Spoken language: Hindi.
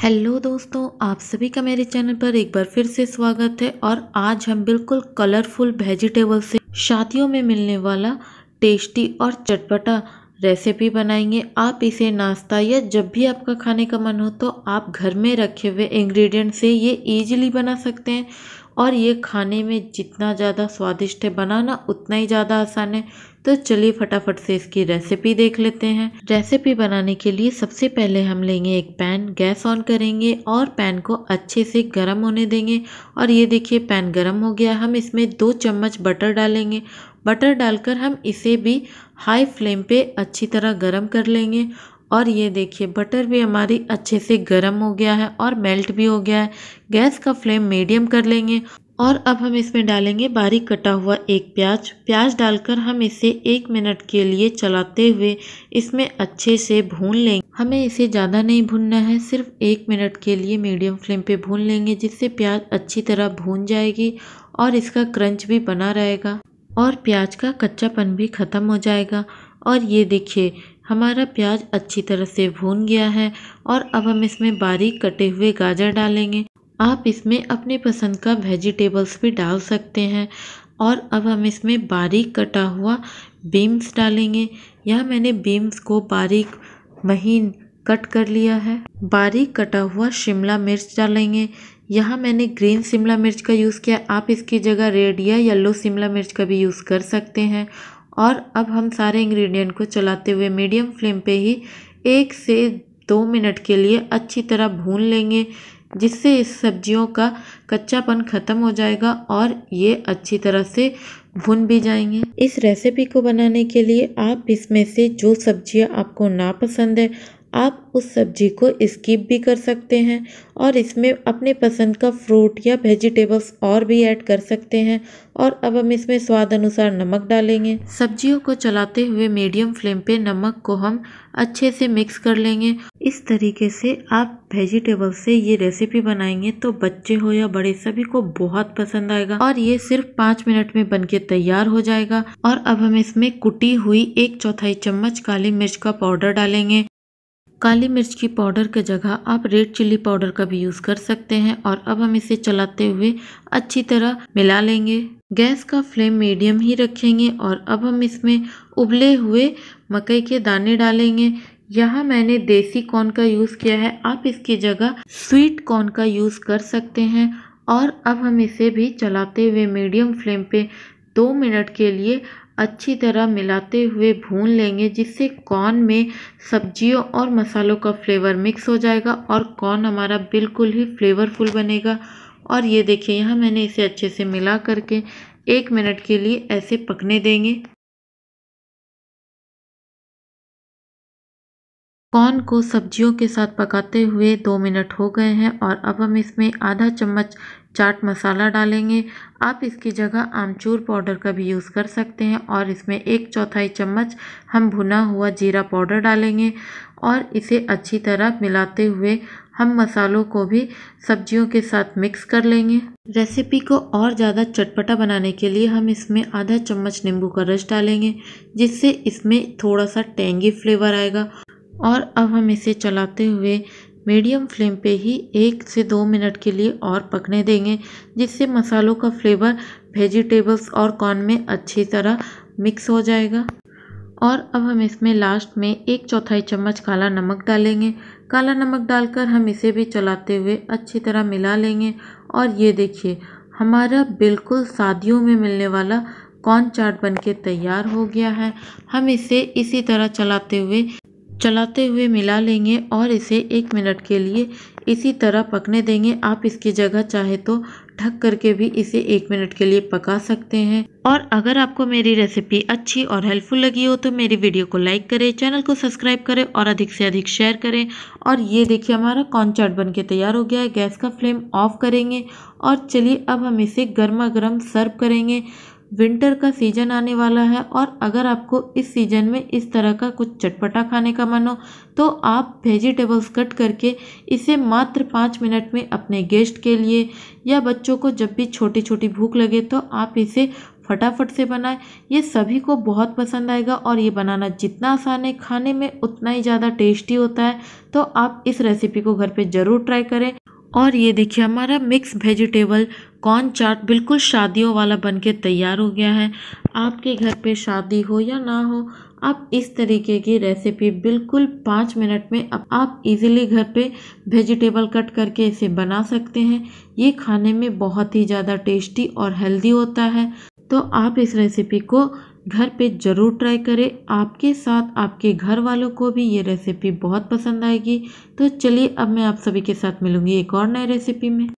हेलो दोस्तों आप सभी का मेरे चैनल पर एक बार फिर से स्वागत है और आज हम बिल्कुल कलरफुल वेजिटेबल से शादियों में मिलने वाला टेस्टी और चटपटा रेसिपी बनाएंगे आप इसे नाश्ता या जब भी आपका खाने का मन हो तो आप घर में रखे हुए इंग्रेडिएंट से ये इजीली बना सकते हैं और ये खाने में जितना ज़्यादा स्वादिष्ट है बनाना उतना ही ज़्यादा आसान है तो चलिए फटाफट से इसकी रेसिपी देख लेते हैं रेसिपी बनाने के लिए सबसे पहले हम लेंगे एक पैन गैस ऑन करेंगे और पैन को अच्छे से गर्म होने देंगे और ये देखिए पैन गर्म हो गया हम इसमें दो चम्मच बटर डालेंगे बटर डालकर हम इसे भी हाई फ्लेम पे अच्छी तरह गर्म कर लेंगे और ये देखिए बटर भी हमारी अच्छे से गर्म हो गया है और मेल्ट भी हो गया है गैस का फ्लेम मीडियम कर लेंगे और अब हम इसमें डालेंगे बारीक कटा हुआ एक प्याज प्याज डालकर हम इसे एक मिनट के लिए चलाते हुए इसमें अच्छे से भून लेंगे हमें इसे ज़्यादा नहीं भूनना है सिर्फ एक मिनट के लिए मीडियम फ्लेम पे भून लेंगे जिससे प्याज अच्छी तरह भून जाएगी और इसका क्रंच भी बना रहेगा और प्याज का कच्चापन भी ख़त्म हो जाएगा और ये देखिए हमारा प्याज अच्छी तरह से भून गया है और अब हम इसमें बारीक कटे हुए गाजर डालेंगे आप इसमें अपने पसंद का वेजिटेबल्स भी डाल सकते हैं और अब हम इसमें बारीक कटा हुआ बीम्स डालेंगे यह मैंने बीम्स को बारीक महीन कट कर लिया है बारीक कटा हुआ शिमला मिर्च डालेंगे यहाँ मैंने ग्रीन शिमला मिर्च का यूज़ किया आप इसकी जगह रेड या येलो शिमला मिर्च का भी यूज़ कर सकते हैं और अब हम सारे इंग्रेडिएंट को चलाते हुए मीडियम फ्लेम पे ही एक से दो मिनट के लिए अच्छी तरह भून लेंगे जिससे इस सब्जियों का कच्चापन ख़त्म हो जाएगा और ये अच्छी तरह से भुन भी जाएंगे इस रेसिपी को बनाने के लिए आप इसमें से जो सब्जियां आपको नापसंद है आप उस सब्जी को स्किप भी कर सकते हैं और इसमें अपने पसंद का फ्रूट या वेजिटेबल्स और भी ऐड कर सकते हैं और अब हम इसमें स्वाद अनुसार नमक डालेंगे सब्जियों को चलाते हुए मीडियम फ्लेम पे नमक को हम अच्छे से मिक्स कर लेंगे इस तरीके से आप वेजिटेबल से ये रेसिपी बनाएंगे तो बच्चे हो या बड़े सभी को बहुत पसंद आएगा और ये सिर्फ पाँच मिनट में बनके तैयार हो जाएगा और अब हम इसमें कुटी हुई एक चौथाई चम्मच काली मिर्च का पाउडर डालेंगे काली मिर्च की पाउडर के जगह आप रेड चिल्ली पाउडर का भी यूज़ कर सकते हैं और अब हम इसे चलाते हुए अच्छी तरह मिला लेंगे गैस का फ्लेम मीडियम ही रखेंगे और अब हम इसमें उबले हुए मकई के दाने डालेंगे यहाँ मैंने देसी कॉर्न का यूज़ किया है आप इसकी जगह स्वीट कॉर्न का यूज़ कर सकते हैं और अब हम इसे भी चलाते हुए मीडियम फ्लेम पे दो मिनट के लिए अच्छी तरह मिलाते हुए भून लेंगे जिससे कॉर्न में सब्जियों और मसालों का फ्लेवर मिक्स हो जाएगा और कॉर्न हमारा बिल्कुल ही फ्लेवरफुल बनेगा और ये देखिए यहाँ मैंने इसे अच्छे से मिला करके एक मिनट के लिए ऐसे पकने देंगे कॉर्न को सब्जियों के साथ पकाते हुए दो मिनट हो गए हैं और अब हम इसमें आधा चम्मच चाट मसाला डालेंगे आप इसकी जगह आमचूर पाउडर का भी यूज़ कर सकते हैं और इसमें एक चौथाई चम्मच हम भुना हुआ जीरा पाउडर डालेंगे और इसे अच्छी तरह मिलाते हुए हम मसालों को भी सब्जियों के साथ मिक्स कर लेंगे रेसिपी को और ज़्यादा चटपटा बनाने के लिए हम इसमें आधा चम्मच नींबू का रस डालेंगे जिससे इसमें थोड़ा सा टेंगी फ्लेवर आएगा और अब हम इसे चलाते हुए मीडियम फ्लेम पे ही एक से दो मिनट के लिए और पकने देंगे जिससे मसालों का फ्लेवर वेजिटेबल्स और कॉर्न में अच्छी तरह मिक्स हो जाएगा और अब हम इसमें लास्ट में एक चौथाई चम्मच काला नमक डालेंगे काला नमक डालकर हम इसे भी चलाते हुए अच्छी तरह मिला लेंगे और ये देखिए हमारा बिल्कुल शादियों में मिलने वाला कॉर्न चाट बनके तैयार हो गया है हम इसे इसी तरह चलाते हुए चलाते हुए मिला लेंगे और इसे एक मिनट के लिए इसी तरह पकने देंगे आप इसकी जगह चाहे तो ढक करके भी इसे एक मिनट के लिए पका सकते हैं और अगर आपको मेरी रेसिपी अच्छी और हेल्पफुल लगी हो तो मेरी वीडियो को लाइक करें चैनल को सब्सक्राइब करें और अधिक से अधिक शेयर करें और ये देखिए हमारा कॉर्न चाट बन के तैयार हो गया है गैस का फ्लेम ऑफ करेंगे और चलिए अब हम इसे गर्मा गर्म सर्व करेंगे विंटर का सीजन आने वाला है और अगर आपको इस सीजन में इस तरह का कुछ चटपटा खाने का मन हो तो आप वेजिटेबल्स कट करके इसे मात्र पाँच मिनट में अपने गेस्ट के लिए या बच्चों को जब भी छोटी छोटी भूख लगे तो आप इसे फटाफट से बनाएं ये सभी को बहुत पसंद आएगा और ये बनाना जितना आसान है खाने में उतना ही ज़्यादा टेस्टी होता है तो आप इस रेसिपी को घर पे ज़रूर ट्राई करें और ये देखिए हमारा मिक्स वेजिटेबल कॉर्न चाट बिल्कुल शादियों वाला बनके तैयार हो गया है आपके घर पे शादी हो या ना हो आप इस तरीके की रेसिपी बिल्कुल पाँच मिनट में आप इजीली घर पे वेजिटेबल कट करके इसे बना सकते हैं ये खाने में बहुत ही ज़्यादा टेस्टी और हेल्दी होता है तो आप इस रेसिपी को घर पे ज़रूर ट्राई करें आपके साथ आपके घर वालों को भी ये रेसिपी बहुत पसंद आएगी तो चलिए अब मैं आप सभी के साथ मिलूँगी एक और नए रेसिपी में